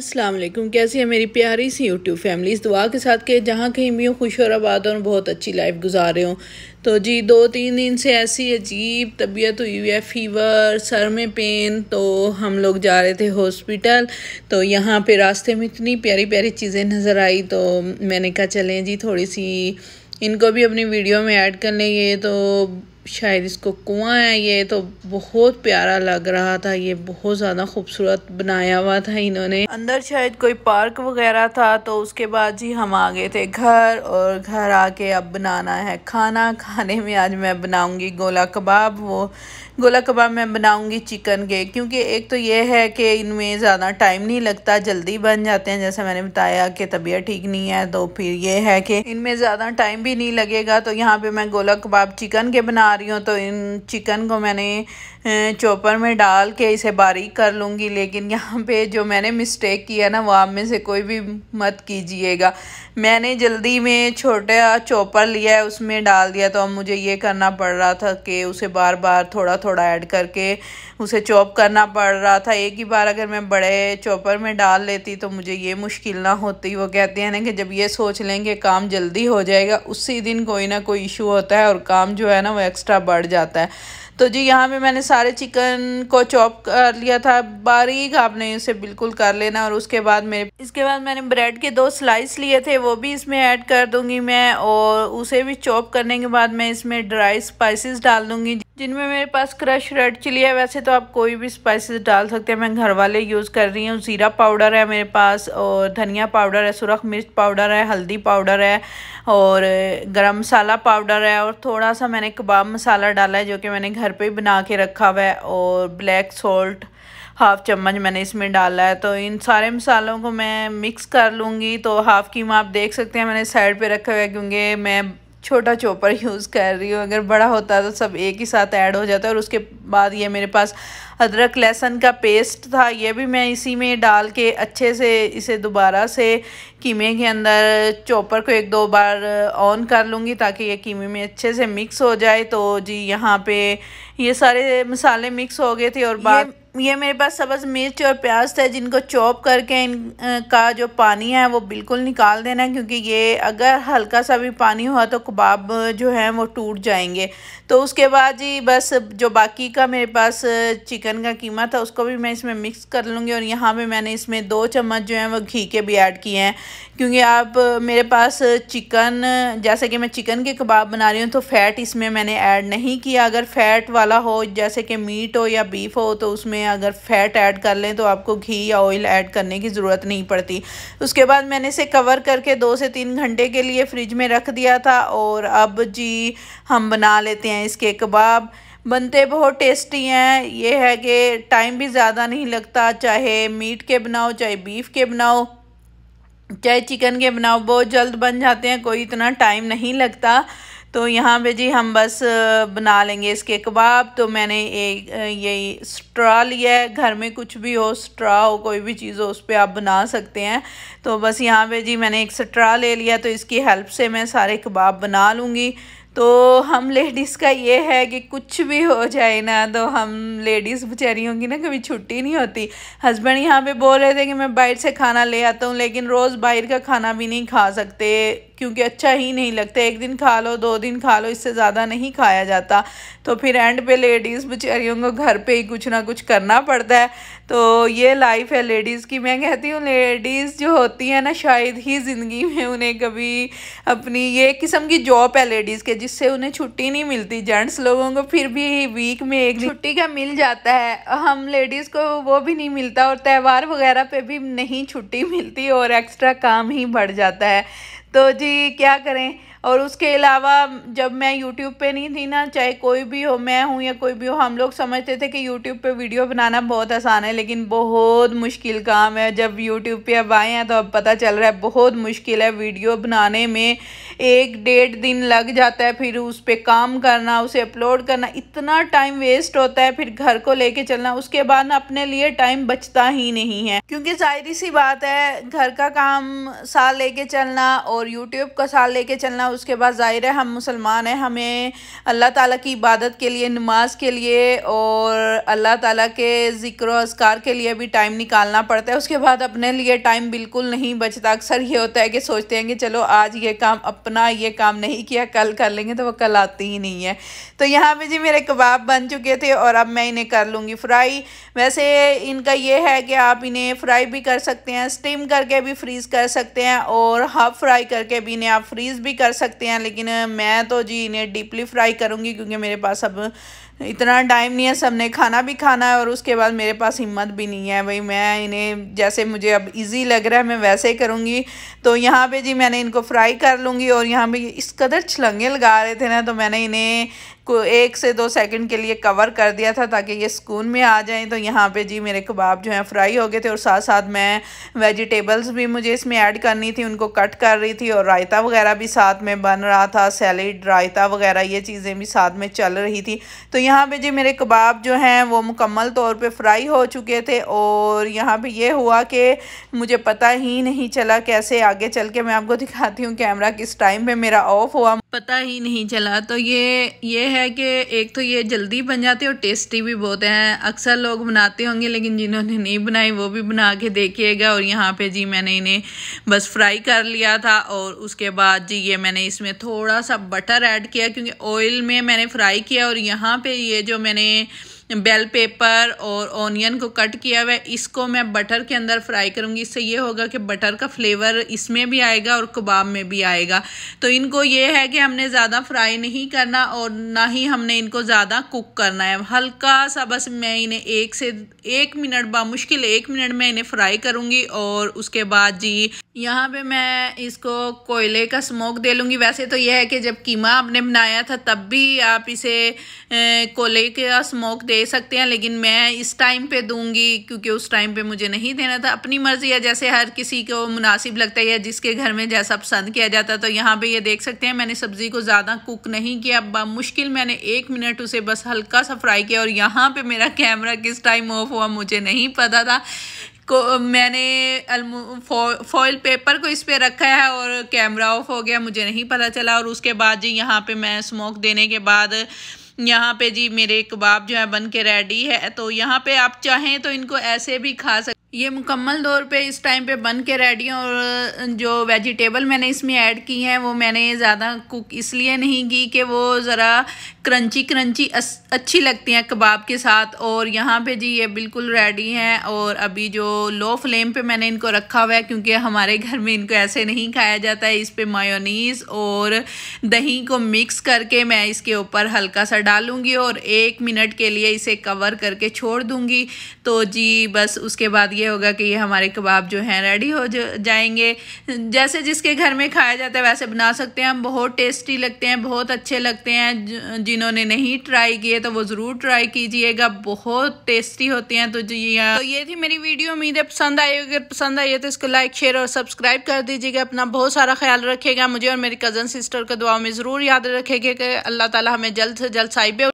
अस्सलाम वालेकुम कैसी है मेरी प्यारी सी यूट्यूब फैमिली इस दुआ के साथ के जहाँ कहीं भी हो खुश और आबाद और बहुत अच्छी लाइफ गुजार रहे हो तो जी दो तीन दिन से ऐसी अजीब तबीयत हुई हुई है फीवर सर में पेन तो हम लोग जा रहे थे हॉस्पिटल तो यहाँ पे रास्ते में इतनी प्यारी प्यारी चीज़ें नज़र आई तो मैंने कहा चलें जी थोड़ी सी इनको भी अपनी वीडियो में ऐड कर लेंगे तो शायद इसको कुआं है ये तो बहुत प्यारा लग रहा था ये बहुत ज़्यादा खूबसूरत बनाया हुआ था इन्होंने अंदर शायद कोई पार्क वगैरह था तो उसके बाद जी हम आ गए थे घर और घर आके अब बनाना है खाना खाने में आज मैं बनाऊंगी गोला कबाब वो गोला कबाब मैं बनाऊँगी चिकन के क्योंकि एक तो ये है कि इनमें ज़्यादा टाइम नहीं लगता जल्दी बन जाते हैं जैसे मैंने बताया कि तबीयत ठीक नहीं है तो फिर ये है कि इनमें ज़्यादा टाइम भी नहीं लगेगा तो यहाँ पे मैं गोला कबाब चिकन के बना रही हूँ तो इन चिकन को मैंने चॉपर में डाल के इसे बारीक कर लूँगी लेकिन यहाँ पे जो मैंने मिस्टेक किया ना वो आप में से कोई भी मत कीजिएगा मैंने जल्दी में छोटा चॉपर लिया है उसमें डाल दिया तो अब मुझे ये करना पड़ रहा था कि उसे बार बार थोड़ा थोड़ा ऐड करके उसे चॉप करना पड़ रहा था एक ही बार अगर मैं बड़े चॉपर में डाल लेती तो मुझे ये मुश्किल ना होती वो कहते हैं ना कि जब ये सोच लें कि काम जल्दी हो जाएगा उसी दिन कोई ना कोई इशू होता है और काम जो है ना वो एक्स्ट्रा बढ़ जाता है तो जी यहाँ पे मैंने सारे चिकन को चॉप कर लिया था बारीक आपने इसे बिल्कुल कर लेना और उसके बाद मेरे इसके बाद मैंने ब्रेड के दो स्लाइस लिए थे वो भी इसमें ऐड कर दूंगी मैं और उसे भी चॉप करने के बाद मैं इसमें ड्राई स्पाइसेस डाल दूंगी जिनमें मेरे पास क्रश रेड चिली है वैसे तो आप कोई भी स्पाइसेस डाल सकते हैं मैं घर वाले यूज़ कर रही हूँ ज़ीरा पाउडर है मेरे पास और धनिया पाउडर है सुरख मिर्च पाउडर है हल्दी पाउडर है और गरम मसाला पाउडर है और थोड़ा सा मैंने कबाब मसाला डाला है जो कि मैंने घर पे ही बना के रखा हुआ है और ब्लैक सॉल्ट हाफ़ चम्मच मैंने इसमें डाला है तो इन सारे मसालों को मैं मिक्स कर लूँगी तो हाफ़ कीमा आप देख सकते हैं मैंने साइड पर रखा हुआ है क्योंकि मैं छोटा चॉपर यूज़ कर रही हूँ अगर बड़ा होता तो सब एक ही साथ ऐड हो जाता और उसके बाद ये मेरे पास अदरक लहसुन का पेस्ट था ये भी मैं इसी में डाल के अच्छे से इसे दोबारा से कीमे के अंदर चॉपर को एक दो बार ऑन कर लूँगी ताकि ये कीमे में अच्छे से मिक्स हो जाए तो जी यहाँ पे ये सारे मसाले मिक्स हो गए थे और बाद ये मेरे पास सब्ज़ मिर्च और प्याज थे जिनको चॉप करके इन का जो पानी है वो बिल्कुल निकाल देना क्योंकि ये अगर हल्का सा भी पानी हुआ तो कबाब जो है वो टूट जाएंगे तो उसके बाद जी बस जो बाकी का मेरे पास चिकन का कीमा था उसको भी मैं इसमें मिक्स कर लूँगी और यहाँ पे मैंने इसमें दो चम्मच जो हैं वो घी के भी ऐड किए हैं क्योंकि आप मेरे पास चिकन जैसे कि मैं चिकन के कबाब बना रही हूँ तो फ़ैट इसमें मैंने ऐड नहीं किया अगर फ़ैट वाला हो जैसे कि मीट हो या बीफ हो तो उसमें में अगर फैट ऐड कर लें तो आपको घी या ऑयल ऐड करने की ज़रूरत नहीं पड़ती उसके बाद मैंने इसे कवर करके दो से तीन घंटे के लिए फ्रिज में रख दिया था और अब जी हम बना लेते हैं इसके कबाब बनते बहुत टेस्टी हैं ये है कि टाइम भी ज़्यादा नहीं लगता चाहे मीट के बनाओ चाहे बीफ के बनाओ चाहे चिकन के बनाओ बहुत जल्द बन जाते हैं कोई इतना टाइम नहीं लगता तो यहाँ पे जी हम बस बना लेंगे इसके कबाब तो मैंने एक यही स्ट्रा लिया है घर में कुछ भी हो स्ट्रा हो कोई भी चीज़ हो उस पर आप बना सकते हैं तो बस यहाँ पे जी मैंने एक स्ट्रा ले लिया तो इसकी हेल्प से मैं सारे कबाब बना लूँगी तो हम लेडीज़ का ये है कि कुछ भी हो जाए ना तो हम लेडीज़ बेचारी की ना कभी छुट्टी नहीं होती हस्बैंड यहाँ पे बोल रहे थे कि मैं बाहर से खाना ले आता हूँ लेकिन रोज़ बाहर का खाना भी नहीं खा सकते क्योंकि अच्छा ही नहीं लगता एक दिन खा लो दो दिन खा लो इससे ज़्यादा नहीं खाया जाता तो फिर एंड पे लेडीज़ बेचारियों को घर पे ही कुछ ना कुछ करना पड़ता है तो ये लाइफ है लेडीज़ की मैं कहती हूँ लेडीज़ जो होती हैं ना शायद ही ज़िंदगी में उन्हें कभी अपनी ये किस्म की जॉब है लेडीज़ के जिससे उन्हें छुट्टी नहीं मिलती जेंट्स लोगों को फिर भी वीक में एक छुट्टी का मिल जाता है हम लेडीज़ को वो भी नहीं मिलता और त्यौहार वगैरह पर भी नहीं छुट्टी मिलती और एक्स्ट्रा काम ही बढ़ जाता है तो जी क्या करें और उसके अलावा जब मैं यूट्यूब पे नहीं थी ना चाहे कोई भी हो मैं हूँ या कोई भी हो हम लोग समझते थे कि यूट्यूब पे वीडियो बनाना बहुत आसान है लेकिन बहुत मुश्किल काम है जब यूट्यूब पे अब आए हैं तो अब पता चल रहा है बहुत मुश्किल है वीडियो बनाने में एक डेढ़ दिन लग जाता है फिर उस पर काम करना उसे अपलोड करना इतना टाइम वेस्ट होता है फिर घर को लेके चलना उसके बाद ना अपने लिए टाइम बचता ही नहीं है क्योंकि जाहिर सी बात है घर का काम साल लेके चलना और यूट्यूब का साल लेके चलना उसके बाद ज़ाहिर है हम मुसलमान हैं हमें अल्लाह ताला की इबादत के लिए नमाज के लिए और अल्लाह ताला के ज़िक्र असकार के लिए भी टाइम निकालना पड़ता है उसके बाद अपने लिए टाइम बिल्कुल नहीं बचता अक्सर ये होता है कि सोचते हैं कि चलो आज ये काम अपना ये काम नहीं किया कल कर लेंगे तो वह कल आती ही नहीं है तो यहाँ पर जी मेरे कबाब बन चुके थे और अब मैं इन्हें कर लूँगी फ्राई वैसे इनका ये है कि आप इन्हें फ्राई भी कर सकते हैं स्टीम करके भी फ्रीज़ कर सकते हैं और हाफ फ्राई करके भी इन्हें आप फ्रीज़ भी कर सकते हैं लेकिन मैं तो जी इन्हें डीपली फ्राई करूँगी क्योंकि मेरे पास अब इतना टाइम नहीं है सबने खाना भी खाना है और उसके बाद मेरे पास हिम्मत भी नहीं है भाई मैं इन्हें जैसे मुझे अब इजी लग रहा है मैं वैसे करूँगी तो यहाँ पे जी मैंने इनको फ्राई कर लूँगी और यहाँ पे इस कदर छलंगे लगा रहे थे ना तो मैंने इन्हें को एक से दो सेकंड के लिए कवर कर दिया था ताकि ये सुकून में आ जाएं तो यहाँ पे जी मेरे कबाब जो हैं फ्राई हो गए थे और साथ साथ मैं वेजिटेबल्स भी मुझे इसमें ऐड करनी थी उनको कट कर रही थी और रायता वगैरह भी साथ में बन रहा था सैलड रायता वगैरह ये चीज़ें भी साथ में चल रही थी तो यहाँ पर जी मेरे कबाब जो हैं वो मुकम्मल तौर पर फ्राई हो चुके थे और यहाँ पर यह हुआ कि मुझे पता ही नहीं चला कैसे आगे चल के मैं आपको दिखाती हूँ कैमरा किस टाइम पर मेरा ऑफ हुआ पता ही नहीं चला तो ये ये है कि एक तो ये जल्दी बन जाते और टेस्टी भी बहुत हैं अक्सर लोग बनाते होंगे लेकिन जिन्होंने नहीं बनाई वो भी बना के देखिएगा और यहाँ पे जी मैंने इन्हें बस फ्राई कर लिया था और उसके बाद जी ये मैंने इसमें थोड़ा सा बटर ऐड किया क्योंकि ऑयल में मैंने फ्राई किया और यहाँ पर ये जो मैंने बेल पेपर और ऑनियन को कट किया हुआ है इसको मैं बटर के अंदर फ्राई करूँगी इससे ये होगा कि बटर का फ्लेवर इसमें भी आएगा और कबाब में भी आएगा तो इनको ये है कि हमने ज़्यादा फ्राई नहीं करना और ना ही हमने इनको ज़्यादा कुक करना है हल्का सा बस मैं इन्हें एक से एक मिनट मुश्किल एक मिनट में इन्हें फ्राई करूँगी और उसके बाद जी यहाँ पे मैं इसको कोयले का स्मोक दे लूँगी वैसे तो यह है कि जब कीमा आपने बनाया था तब भी आप इसे कोयले का स्मोक दे सकते हैं लेकिन मैं इस टाइम पे दूँगी क्योंकि उस टाइम पे मुझे नहीं देना था अपनी मर्ज़ी है जैसे हर किसी को मुनासिब लगता है या जिसके घर में जैसा पसंद किया जाता है तो यहाँ पर ये देख सकते हैं मैंने सब्ज़ी को ज़्यादा कुक नहीं किया मुश्किल मैंने एक मिनट उसे बस हल्का सा फ्राई किया और यहाँ पर मेरा कैमरा किस टाइम ऑफ हुआ मुझे नहीं पता था को मैंने फॉइल फो, पेपर को इस पर रखा है और कैमरा ऑफ हो गया मुझे नहीं पता चला और उसके बाद जी यहाँ पे मैं स्मोक देने के बाद यहाँ पे जी मेरे कबाब जो है बन के रेडी है तो यहाँ पे आप चाहें तो इनको ऐसे भी खा सकते ये मुकम्मल तौर पे इस टाइम पे बन के रेडी हैं और जो वेजिटेबल मैंने इसमें ऐड की हैं वो मैंने ज़्यादा कुक इसलिए नहीं की कि वो ज़रा क्रंची क्रंची अच्छी लगती हैं कबाब के साथ और यहाँ पे जी ये बिल्कुल रेडी हैं और अभी जो लो फ्लेम पे मैंने इनको रखा हुआ है क्योंकि हमारे घर में इनको ऐसे नहीं खाया जाता है इस पर मायोनीस और दही को मिक्स करके मैं इसके ऊपर हल्का सा डालूँगी और एक मिनट के लिए इसे कवर करके छोड़ दूँगी तो जी बस उसके बाद ये होगा कि ये हमारे कबाब जो हैं रेडी हो जाएंगे जैसे जिसके घर में खाया जाता है वैसे बना सकते हैं हम बहुत टेस्टी लगते हैं बहुत अच्छे लगते हैं जिन्होंने नहीं ट्राई किए तो वो ज़रूर ट्राई कीजिएगा बहुत टेस्टी होते हैं तो जी तो ये थी मेरी वीडियो उम्मीद है पसंद आई अगर पसंद आई है तो इसको लाइक शेयर और सब्सक्राइब कर दीजिएगा अपना बहुत सारा ख्याल रखेगा मुझे और मेरी कज़न सिस्टर को दुआ में ज़रूर याद रखेगा कि अल्लाह ताला हमें जल्द से जल्द साइबे